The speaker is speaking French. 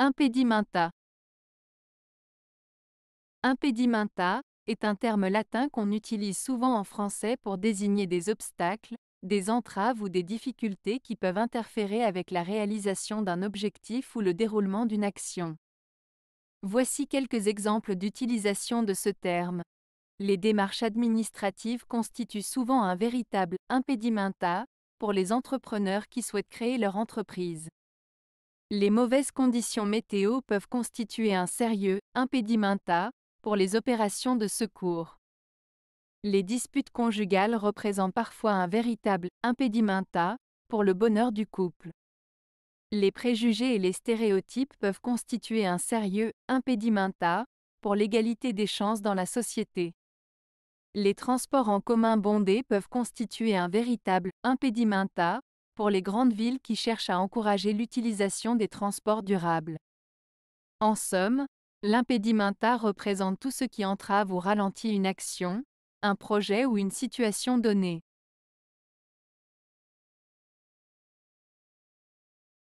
Impedimenta. Impedimenta est un terme latin qu'on utilise souvent en français pour désigner des obstacles, des entraves ou des difficultés qui peuvent interférer avec la réalisation d'un objectif ou le déroulement d'une action. Voici quelques exemples d'utilisation de ce terme. Les démarches administratives constituent souvent un véritable impedimenta pour les entrepreneurs qui souhaitent créer leur entreprise. Les mauvaises conditions météo peuvent constituer un sérieux impédimenta » pour les opérations de secours. Les disputes conjugales représentent parfois un véritable impédimenta » pour le bonheur du couple. Les préjugés et les stéréotypes peuvent constituer un sérieux impédimenta » pour l'égalité des chances dans la société. Les transports en commun bondés peuvent constituer un véritable impedimenta pour les grandes villes qui cherchent à encourager l'utilisation des transports durables. En somme, l'impédimenta représente tout ce qui entrave ou ralentit une action, un projet ou une situation donnée.